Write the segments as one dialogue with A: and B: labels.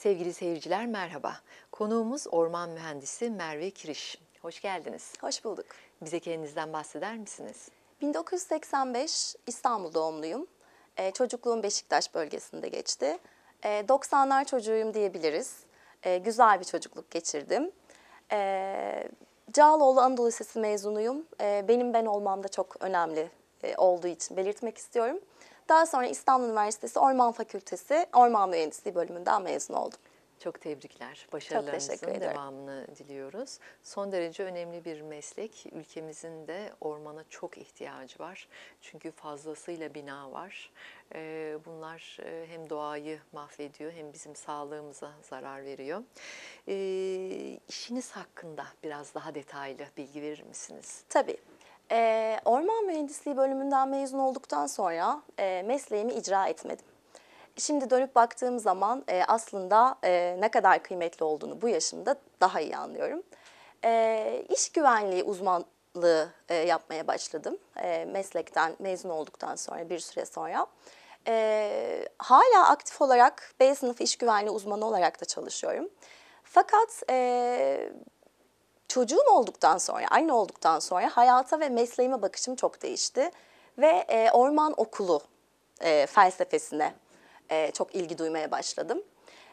A: Sevgili seyirciler merhaba. Konuğumuz orman mühendisi Merve Kiriş. Hoş geldiniz. Hoş bulduk. Bize kendinizden bahseder misiniz?
B: 1985 İstanbul doğumluyum. Ee, çocukluğum Beşiktaş bölgesinde geçti. Ee, 90'lar çocuğuyum diyebiliriz. Ee, güzel bir çocukluk geçirdim. Ee, Cağaloğlu Anadolu Lisesi mezunuyum. Ee, benim ben olmam da çok önemli e, olduğu için belirtmek istiyorum. Daha sonra İstanbul Üniversitesi Orman Fakültesi Orman Mühendisliği bölümünden mezun oldum.
A: Çok tebrikler. Başarılarınızın devamını diliyoruz. Son derece önemli bir meslek. Ülkemizin de ormana çok ihtiyacı var. Çünkü fazlasıyla bina var. Ee, bunlar e, hem doğayı mahvediyor hem bizim sağlığımıza zarar veriyor. Ee, işiniz hakkında biraz daha detaylı bilgi verir misiniz?
B: Tabii. E, orman mühendisliği bölümünden mezun olduktan sonra e, mesleğimi icra etmedim. Şimdi dönüp baktığım zaman e, aslında e, ne kadar kıymetli olduğunu bu yaşımda daha iyi anlıyorum. E, iş güvenliği uzmanlığı e, yapmaya başladım e, meslekten mezun olduktan sonra bir süre sonra. E, hala aktif olarak B sınıf iş güvenliği uzmanı olarak da çalışıyorum. Fakat e, çocuğum olduktan sonra, anne olduktan sonra hayata ve mesleğime bakışım çok değişti. Ve e, orman okulu e, felsefesine e, çok ilgi duymaya başladım.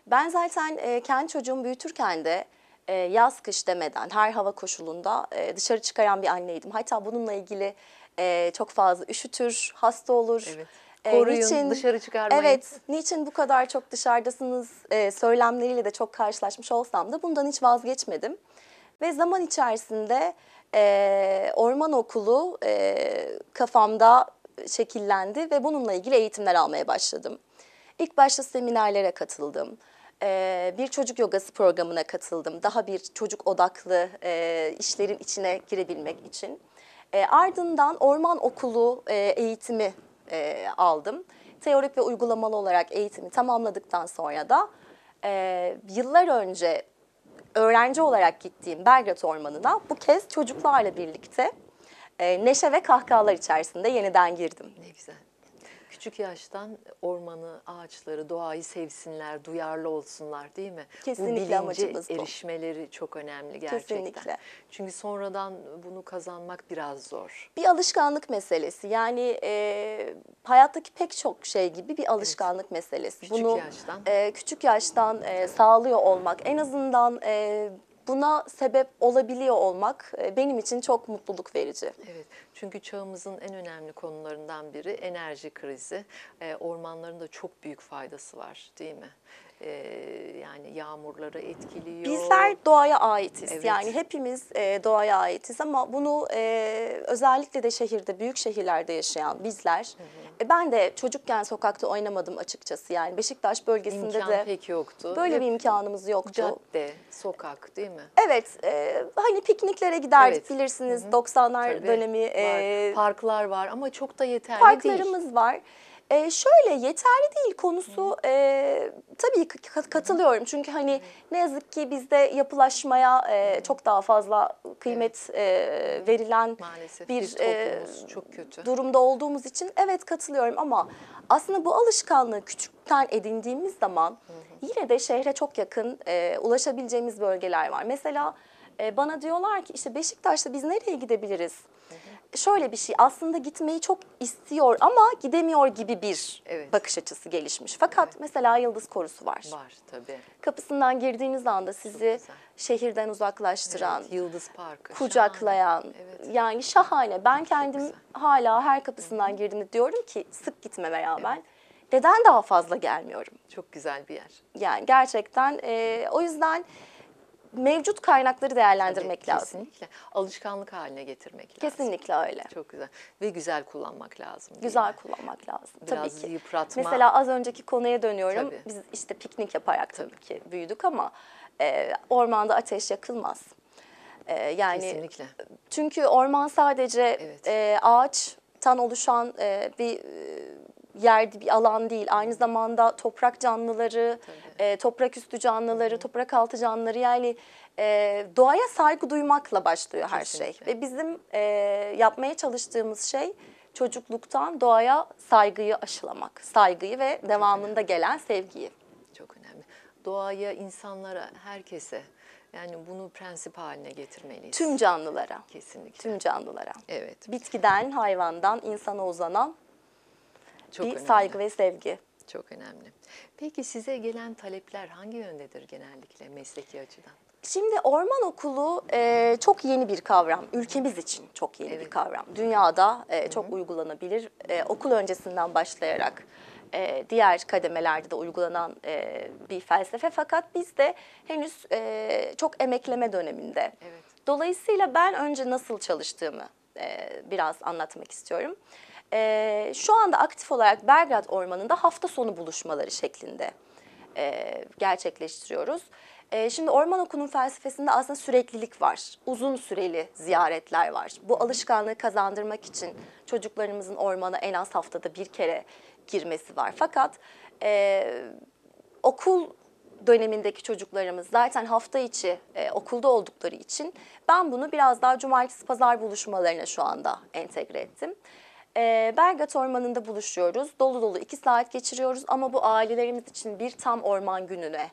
B: Ben zaten e, kendi çocuğumu büyütürken de e, yaz kış demeden her hava koşulunda e, dışarı çıkaran bir anneydim. Hatta bununla ilgili e, çok fazla üşütür, hasta olur. Evet. E, Koruyun, niçin, dışarı çıkarmayın. Evet, niçin bu kadar çok dışarıdasınız e, söylemleriyle de çok karşılaşmış olsam da bundan hiç vazgeçmedim. Ve zaman içerisinde e, orman okulu e, kafamda şekillendi ve bununla ilgili eğitimler almaya başladım. İlk başta seminerlere katıldım. Ee, bir çocuk yogası programına katıldım. Daha bir çocuk odaklı e, işlerin içine girebilmek için. E, ardından orman okulu e, eğitimi e, aldım. Teorik ve uygulamalı olarak eğitimi tamamladıktan sonra da e, yıllar önce öğrenci olarak gittiğim Belgrad Ormanı'na bu kez çocuklarla birlikte e, neşe ve kahkahalar içerisinde yeniden girdim. Ne güzel.
A: Küçük yaştan ormanı, ağaçları, doğayı sevsinler, duyarlı olsunlar değil mi? Kesinlikle bu bilince erişmeleri çok önemli gerçekten. Kesinlikle. Çünkü sonradan bunu kazanmak biraz zor.
B: Bir alışkanlık meselesi. Yani e, hayattaki pek çok şey gibi bir alışkanlık evet. meselesi. Küçük bunu, yaştan. E, küçük yaştan e, sağlıyor olmak. En azından e, buna sebep olabiliyor olmak e, benim için çok mutluluk verici. Evet
A: çünkü çağımızın en önemli konularından biri enerji krizi. E, ormanların da çok büyük faydası var değil mi? E, yani yağmurları etkiliyor.
B: Bizler doğaya aitiz evet. yani hepimiz doğaya aitiz ama bunu özellikle de şehirde büyük şehirlerde yaşayan bizler hı hı e ben de çocukken sokakta oynamadım açıkçası yani Beşiktaş bölgesinde İmkan de pek yoktu. Böyle Hep bir imkanımız yoktu. Cadde,
A: sokak değil mi?
B: Evet. E, hani pikniklere giderdik evet. bilirsiniz 90'lar dönemi. E, var. Parklar var ama çok da yeterli parklarımız değil. Parklarımız var. E, şöyle yeterli değil konusu e, tabii katılıyorum. Çünkü hani ne yazık ki bizde yapılaşmaya e, çok daha fazla kıymet e, verilen Maalesef bir e, çok
A: kötü. durumda
B: olduğumuz için evet katılıyorum ama aslında bu alışkanlığı küçükten edindiğimiz zaman yine de şehre çok yakın e, ulaşabileceğimiz bölgeler var. Mesela e, bana diyorlar ki işte Beşiktaş'ta biz nereye gidebiliriz? şöyle bir şey aslında gitmeyi çok istiyor ama gidemiyor gibi bir evet. bakış açısı gelişmiş. Fakat evet. mesela yıldız korusu var. Var tabii. Kapısından girdiğiniz anda sizi şehirden uzaklaştıran, evet, yıldız parkı kucaklayan Evet. yani şahane. Ben kendim hala her kapısından Hı diyorum ki sık gitmeme rağmen. Evet neden daha fazla gelmiyorum? Çok güzel bir yer. Yani gerçekten e, o yüzden mevcut kaynakları değerlendirmek Tabii, lazım. Kesinlikle. Alışkanlık haline getirmek kesinlikle lazım. Kesinlikle öyle. Çok güzel. Ve güzel kullanmak lazım. Güzel yani. kullanmak lazım. Biraz Tabii ki. yıpratma. Mesela az önceki konuya dönüyorum. Tabii. Biz işte piknik yaparak tabii, tabii ki büyüdük ama e, ormanda ateş yakılmaz. E, yani Kesinlikle. Çünkü orman sadece evet. e, ağaçtan oluşan e, bir e, yerde bir alan değil. Aynı zamanda toprak canlıları, e, toprak üstü canlıları, Hı. toprak altı canlıları yani e, doğaya saygı duymakla başlıyor her şey. Kesinlikle. şey. Ve bizim e, yapmaya çalıştığımız şey çocukluktan doğaya saygıyı aşılamak. Saygıyı ve Çok devamında önemli. gelen sevgiyi. Çok önemli. Doğaya, insanlara, herkese yani bunu prensip haline getirmeliyiz. Tüm canlılara. Kesinlikle. Tüm canlılara. Evet. Bitkiden, hayvandan, insana uzanan çok bir önemli. saygı ve sevgi. Çok önemli.
A: Peki size gelen talepler hangi yöndedir genellikle mesleki açıdan?
B: Şimdi orman okulu e, çok yeni bir kavram. Ülkemiz için çok yeni evet. bir kavram. Dünyada e, çok Hı -hı. uygulanabilir. E, okul öncesinden başlayarak e, diğer kademelerde de uygulanan e, bir felsefe. Fakat biz de henüz e, çok emekleme döneminde. Evet. Dolayısıyla ben önce nasıl çalıştığımı e, biraz anlatmak istiyorum. Evet. E, şu anda aktif olarak Belgrad Ormanı'nda hafta sonu buluşmaları şeklinde e, gerçekleştiriyoruz. E, şimdi Orman okunun felsefesinde aslında süreklilik var. Uzun süreli ziyaretler var. Bu alışkanlığı kazandırmak için çocuklarımızın ormana en az haftada bir kere girmesi var. Fakat e, okul dönemindeki çocuklarımız zaten hafta içi e, okulda oldukları için ben bunu biraz daha cumartesi pazar buluşmalarına şu anda entegre ettim. E, Bergat Ormanı'nda buluşuyoruz. Dolu dolu iki saat geçiriyoruz ama bu ailelerimiz için bir tam orman gününe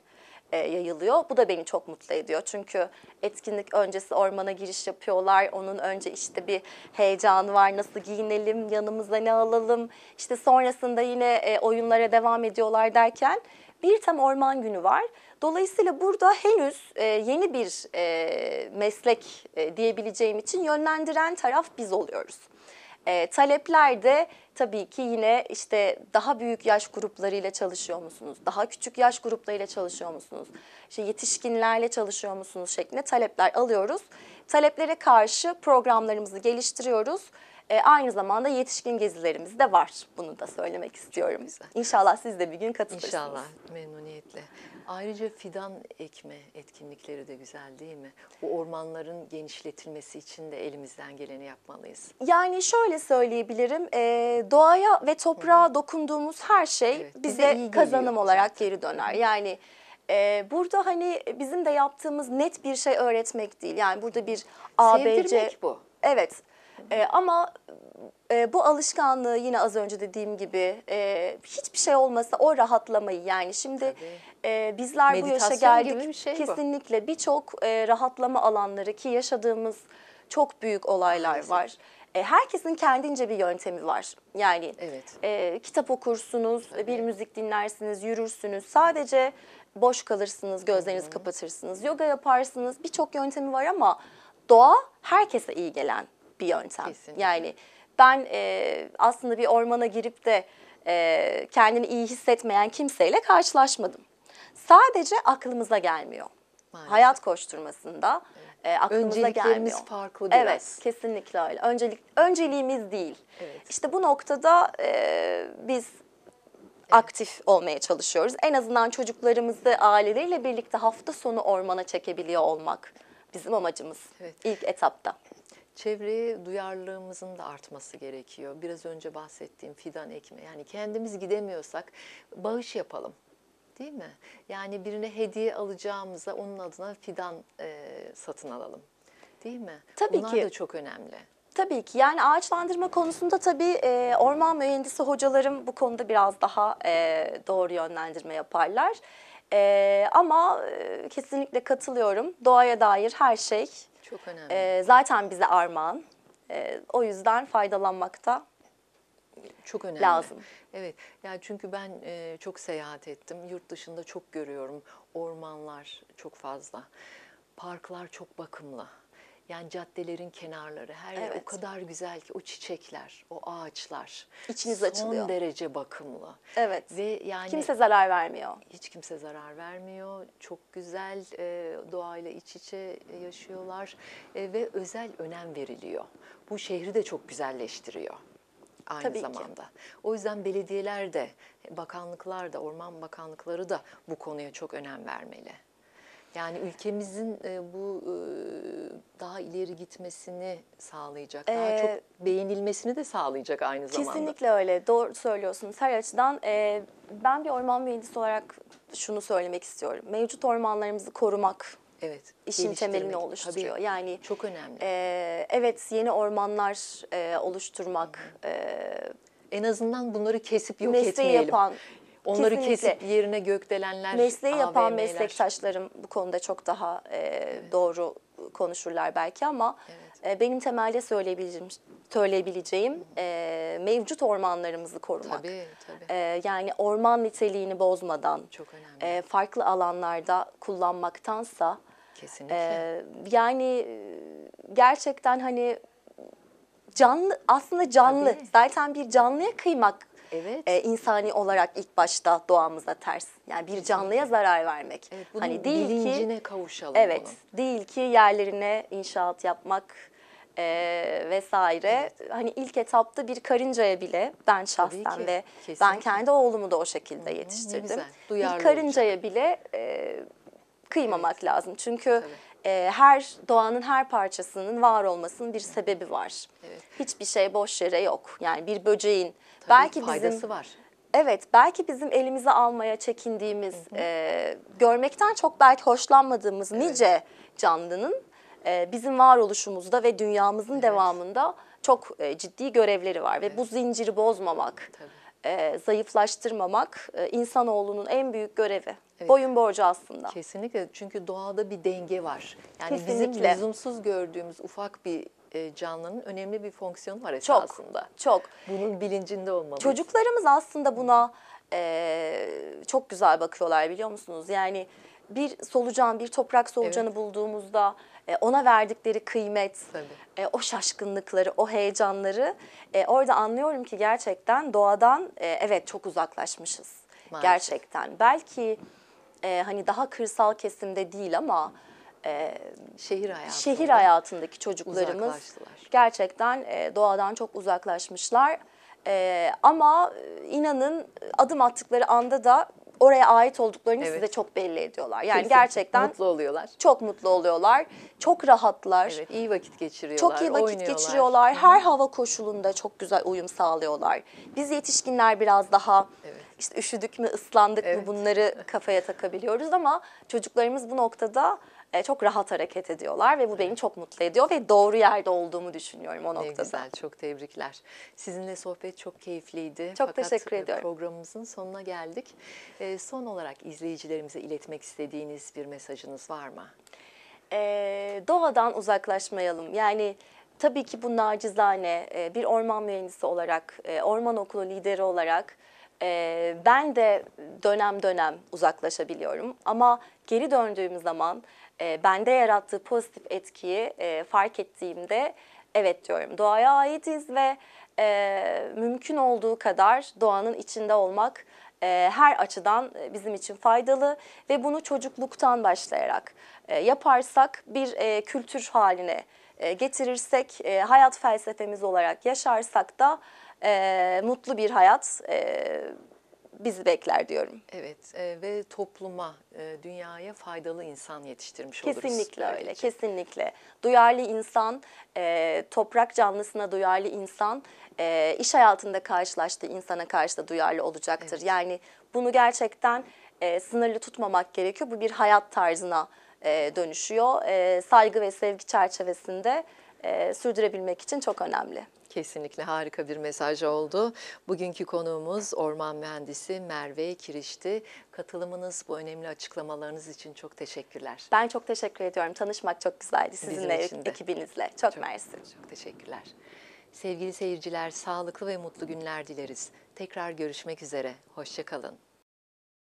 B: e, yayılıyor. Bu da beni çok mutlu ediyor. Çünkü etkinlik öncesi ormana giriş yapıyorlar. Onun önce işte bir heyecanı var. Nasıl giyinelim, yanımıza ne alalım. İşte sonrasında yine e, oyunlara devam ediyorlar derken bir tam orman günü var. Dolayısıyla burada henüz e, yeni bir e, meslek e, diyebileceğim için yönlendiren taraf biz oluyoruz. E, talepler de tabii ki yine işte daha büyük yaş gruplarıyla çalışıyor musunuz? Daha küçük yaş gruplarıyla çalışıyor musunuz? İşte yetişkinlerle çalışıyor musunuz şeklinde talepler alıyoruz. Taleplere karşı programlarımızı geliştiriyoruz. E, aynı zamanda yetişkin gezilerimiz de var. Bunu da söylemek istiyorum. İnşallah siz de bir gün katılırsınız. İnşallah
A: memnuniyetle.
B: Ayrıca fidan
A: ekme etkinlikleri de güzel değil mi? Bu ormanların genişletilmesi için de elimizden geleni yapmalıyız.
B: Yani şöyle söyleyebilirim. E, doğaya ve toprağa Hı. dokunduğumuz her şey evet, bize, bize kazanım olarak geri döner. Yani e, burada hani bizim de yaptığımız net bir şey öğretmek değil. Yani burada bir ABC... Sevdirmek bu. Evet. E, ama e, bu alışkanlığı yine az önce dediğim gibi e, hiçbir şey olmasa o rahatlamayı yani şimdi e, bizler Meditasyon bu yaşa geldik gibi bir şey kesinlikle birçok e, rahatlama alanları ki yaşadığımız çok büyük olaylar var. E, herkesin kendince bir yöntemi var. Yani Evet. e, kitap okursunuz, bir müzik dinlersiniz, yürürsünüz. Sadece boş kalırsınız, gözlerinizi kapatırsınız. Yoga yaparsınız. Birçok yöntemi var ama doğa herkese iyi gelen bir yöntem. Kesinlikle. Yani ben e, aslında bir ormana girip de e, kendini iyi hissetmeyen kimseyle karşılaşmadım. Sadece aklımıza gelmiyor. Maalesef. Hayat koşturmasında evet. e, aklımıza Önceliklerimiz gelmiyor. farklı biraz. Evet, kesinlikle öyle. Öncelik önceliğimiz değil. Evet. İşte bu noktada e, biz aktif olmaya çalışıyoruz. En azından çocuklarımızı aileleriyle birlikte hafta sonu ormana çekebiliyor olmak bizim amacımız evet. ilk etapta
A: çevreye duyarlılığımızın da artması gerekiyor. Biraz önce bahsettiğim fidan ekme yani kendimiz gidemiyorsak bağış yapalım. Değil mi? Yani birine hediye alacağımıza onun adına fidan e, satın alalım. Değil mi? Tabii Bunlar ki. da çok önemli.
B: Tabii ki yani ağaçlandırma konusunda tabii e, orman mühendisi hocalarım bu konuda biraz daha e, doğru yönlendirme yaparlar. E, ama e, kesinlikle katılıyorum. Doğaya dair her şey çok önemli. E, zaten bize armağan. E, o yüzden faydalanmakta çok önemli. Lazım.
A: Evet. Yani çünkü ben e, çok seyahat ettim. Yurt dışında çok görüyorum. Ormanlar çok fazla. Parklar çok bakımlı. Yani caddelerin kenarları, her evet. yer o kadar güzel ki o çiçekler, o ağaçlar.
B: İçiniz son açılıyor. Son
A: derece bakımlı. Evet. Ve yani kimse
B: zarar vermiyor.
A: Hiç kimse zarar vermiyor. Çok güzel e, doğayla iç içe e, yaşıyorlar e, ve özel önem veriliyor. Bu şehri de çok güzelleştiriyor aynı Tabii zamanda. Ki. O yüzden belediyeler de, bakanlıklar da, orman bakanlıkları da bu konuya çok önem vermeli. Yani ülkemizin e, bu e, daha ileri gitmesini
B: sağlayacak, daha Ee, çok beğenilmesini de sağlayacak aynı zamanda. Kesinlikle öyle. Doğru söylüyorsunuz. Her açıdan e, ben bir orman mühendisi olarak şunu söylemek istiyorum. Mevcut ormanlarımızı korumak
A: Evet. işin temelini oluşturuyor. Tabii,
B: Yani çok önemli. evet yeni ormanlar e, oluşturmak, e, en azından bunları kesip yok mesleği etmeyelim. yapan
A: Onları Kesinlikle. kesip yerine
B: gökdelenler, Mesleği AVM'ler. yapan meslektaşlarım bu konuda çok daha e, evet. doğru konuşurlar belki ama evet. e, benim temelde söyleyebileceğim söyleyebileceğim e, mevcut ormanlarımızı korumak. Tabii, tabii. E, yani orman niteliğini bozmadan çok E, farklı alanlarda kullanmaktansa Kesinlikle. E, yani e, gerçekten hani canlı aslında canlı Tabii. zaten bir canlıya kıymak Evet. E, insani olarak ilk başta doğamıza ters. Yani bir canlıya zarar vermek. Evet, bunun hani değil bilincine ki,
A: kavuşalım. Evet.
B: Bunu. Değil ki yerlerine inşaat yapmak e, vesaire. Evet. Hani ilk etapta bir karıncaya bile ben şahsen ki, ve kesinlikle. ben kendi oğlumu da o şekilde Hı, yetiştirdim. Bir karıncaya olacak. bile e, kıymamak evet. lazım. Çünkü Tabii. E, her doğanın her parçasının var olmasının bir sebebi var. Evet. Hiçbir şey boş yere yok. Yani bir böceğin Tabii belki faydası bizim, var. Evet, belki bizim elimize almaya çekindiğimiz, hı hı. E, görmekten çok belki hoşlanmadığımız evet. nice canlının e, bizim varoluşumuzda ve dünyamızın evet. devamında çok e, ciddi görevleri var. Evet. Ve bu zinciri bozmamak, E, zayıflaştırmamak e, insanoğlunun en büyük görevi. Evet. Boyun borcu aslında. Kesinlikle çünkü doğada bir denge var. Yani Kesinlikle. bizim
A: lüzumsuz gördüğümüz ufak bir
B: e, canlının önemli bir fonksiyonu var esasında. Çok, çok. Bunun bilincinde olmalı. Çocuklarımız aslında buna e, çok güzel bakıyorlar biliyor musunuz? Yani bir solucan, bir toprak solucanı evet. bulduğumuzda e, ona verdikleri kıymet, E, o şaşkınlıkları, o heyecanları e, orada anlıyorum ki gerçekten doğadan e, evet çok uzaklaşmışız. Maalesef. Gerçekten. Belki e, hani daha kırsal kesimde değil ama... Hı e, şehir hayatı şehir hayatındaki çocuklarımız gerçekten e, doğadan çok uzaklaşmışlar. E, ama inanın adım attıkları anda da oraya ait olduklarını evet. size çok belli ediyorlar. Yani Kesin. gerçekten mutlu oluyorlar. Çok mutlu oluyorlar. Çok rahatlar. Evet, iyi vakit geçiriyorlar. Çok iyi vakit oynuyorlar. geçiriyorlar. Her hava koşulunda çok güzel uyum sağlıyorlar. Biz yetişkinler biraz daha evet işte üşüdük mü, ıslandık evet. mı bunları kafaya takabiliyoruz ama çocuklarımız bu noktada e, çok rahat hareket ediyorlar ve bu beni çok mutlu ediyor ve doğru yerde olduğumu düşünüyorum o ne noktada. Güzel, çok tebrikler. Sizinle sohbet çok keyifliydi. Çok Fakat teşekkür e, ediyorum. programımızın sonuna geldik. E, son olarak
A: izleyicilerimize iletmek istediğiniz
B: bir mesajınız var mı? E, doğadan uzaklaşmayalım. Yani tabii ki bu nacizane e, bir orman mühendisi olarak, orman okulu lideri olarak ee, ben de dönem dönem uzaklaşabiliyorum ama geri döndüğüm zaman e, bende yarattığı pozitif etkiyi e, fark ettiğimde evet diyorum. Doğaya aitiz ve e, mümkün olduğu kadar doğanın içinde olmak her açıdan bizim için faydalı ve bunu çocukluktan başlayarak yaparsak bir kültür haline getirirsek, hayat felsefemiz olarak yaşarsak da e, mutlu bir hayat e, bizi bekler diyorum.
A: Evet e, ve topluma, e, dünyaya
B: faydalı insan yetiştirmiş kesinlikle oluruz. Kesinlikle öyle, kesinlikle. Duyarlı insan, e, toprak canlısına duyarlı insan, e, iş hayatında karşılaştığı insana karşı da duyarlı olacaktır. Evet. Yani bunu gerçekten e, sınırlı tutmamak gerekiyor. Bu bir hayat tarzına e, dönüşüyor. E, saygı ve sevgi çerçevesinde e, sürdürebilmek için çok önemli.
A: Kesinlikle harika bir mesaj oldu. Bugünkü konuğumuz orman mühendisi Merve Kirişti. Katılımınız, bu önemli açıklamalarınız için çok teşekkürler.
B: Ben çok teşekkür ediyorum. Tanışmak çok güzeldi sizinle,
A: ekibinizle. Çok, çok mersi. Çok teşekkürler. Sevgili seyirciler, sağlıklı ve mutlu günler dileriz. Tekrar görüşmek üzere. Hoşçakalın.